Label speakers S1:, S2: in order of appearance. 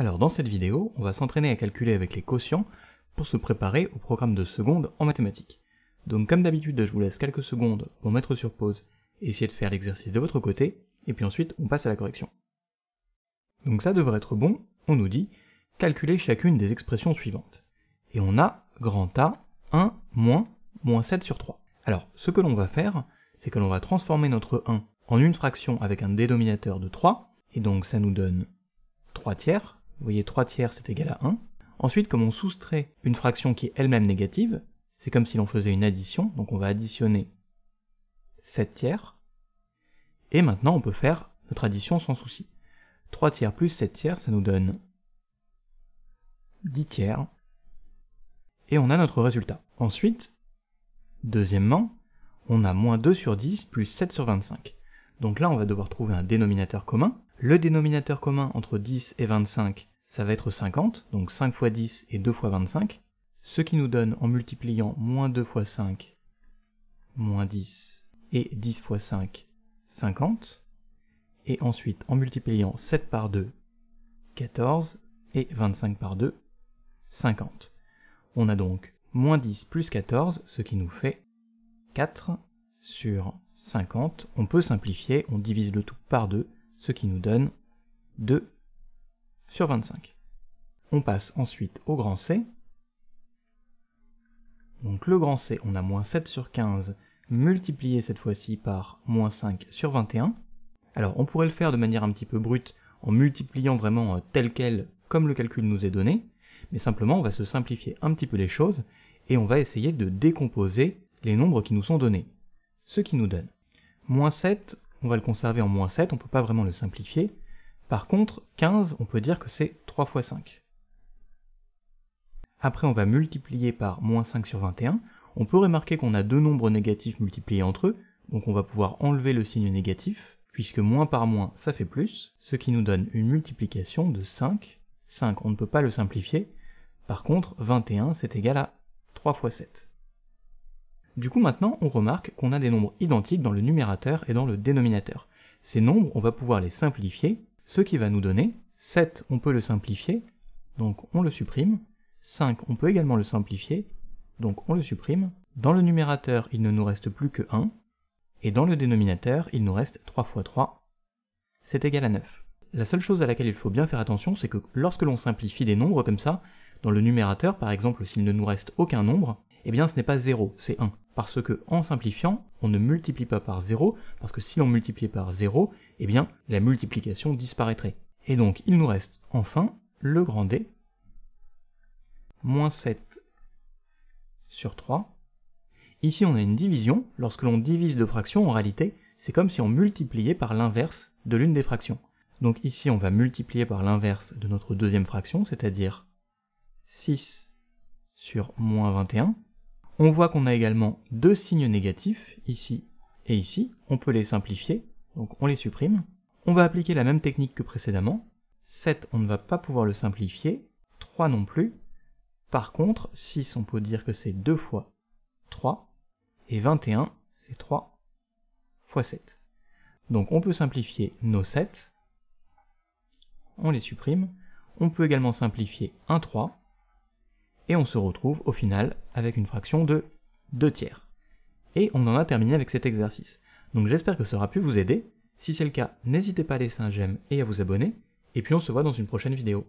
S1: Alors dans cette vidéo, on va s'entraîner à calculer avec les quotients pour se préparer au programme de seconde en mathématiques. Donc comme d'habitude, je vous laisse quelques secondes pour mettre sur pause et essayer de faire l'exercice de votre côté, et puis ensuite on passe à la correction. Donc ça devrait être bon, on nous dit calculer chacune des expressions suivantes. Et on a grand A, 1, moins, moins 7 sur 3. Alors ce que l'on va faire, c'est que l'on va transformer notre 1 en une fraction avec un dénominateur de 3, et donc ça nous donne 3 tiers, vous voyez, 3 tiers, c'est égal à 1. Ensuite, comme on soustrait une fraction qui est elle-même négative, c'est comme si l'on faisait une addition, donc on va additionner 7 tiers. Et maintenant, on peut faire notre addition sans souci. 3 tiers plus 7 tiers, ça nous donne 10 tiers. Et on a notre résultat. Ensuite, deuxièmement, on a moins 2 sur 10 plus 7 sur 25. Donc là, on va devoir trouver un dénominateur commun. Le dénominateur commun entre 10 et 25, ça va être 50, donc 5 fois 10 et 2 fois 25, ce qui nous donne en multipliant moins 2 fois 5, moins 10, et 10 fois 5, 50, et ensuite en multipliant 7 par 2, 14, et 25 par 2, 50. On a donc moins 10 plus 14, ce qui nous fait 4 sur 50. On peut simplifier, on divise le tout par 2, ce qui nous donne 2 sur 25. On passe ensuite au grand C. Donc le grand C, on a moins 7 sur 15, multiplié cette fois-ci par moins 5 sur 21. Alors on pourrait le faire de manière un petit peu brute, en multipliant vraiment euh, tel quel comme le calcul nous est donné, mais simplement on va se simplifier un petit peu les choses, et on va essayer de décomposer les nombres qui nous sont donnés. Ce qui nous donne moins 7, on va le conserver en moins 7, on ne peut pas vraiment le simplifier, par contre, 15, on peut dire que c'est 3 fois 5. Après, on va multiplier par moins 5 sur 21. On peut remarquer qu'on a deux nombres négatifs multipliés entre eux, donc on va pouvoir enlever le signe négatif, puisque moins par moins, ça fait plus, ce qui nous donne une multiplication de 5. 5, on ne peut pas le simplifier. Par contre, 21, c'est égal à 3 fois 7. Du coup, maintenant, on remarque qu'on a des nombres identiques dans le numérateur et dans le dénominateur. Ces nombres, on va pouvoir les simplifier ce qui va nous donner 7, on peut le simplifier, donc on le supprime. 5, on peut également le simplifier, donc on le supprime. Dans le numérateur, il ne nous reste plus que 1, et dans le dénominateur, il nous reste 3 fois 3, c'est égal à 9. La seule chose à laquelle il faut bien faire attention, c'est que lorsque l'on simplifie des nombres comme ça, dans le numérateur par exemple, s'il ne nous reste aucun nombre, eh bien ce n'est pas 0, c'est 1. Parce que en simplifiant, on ne multiplie pas par 0, parce que si l'on multipliait par 0, eh bien la multiplication disparaîtrait. Et donc il nous reste enfin le grand D, moins 7 sur 3. Ici on a une division, lorsque l'on divise deux fractions, en réalité, c'est comme si on multipliait par l'inverse de l'une des fractions. Donc ici on va multiplier par l'inverse de notre deuxième fraction, c'est-à-dire 6 sur moins 21, on voit qu'on a également deux signes négatifs, ici et ici. On peut les simplifier, donc on les supprime. On va appliquer la même technique que précédemment. 7, on ne va pas pouvoir le simplifier. 3 non plus. Par contre, 6, on peut dire que c'est 2 fois 3. Et 21, c'est 3 fois 7. Donc on peut simplifier nos 7. On les supprime. On peut également simplifier un 3 et on se retrouve au final avec une fraction de 2 tiers. Et on en a terminé avec cet exercice. Donc j'espère que ça aura pu vous aider. Si c'est le cas, n'hésitez pas à laisser un j'aime et à vous abonner, et puis on se voit dans une prochaine vidéo.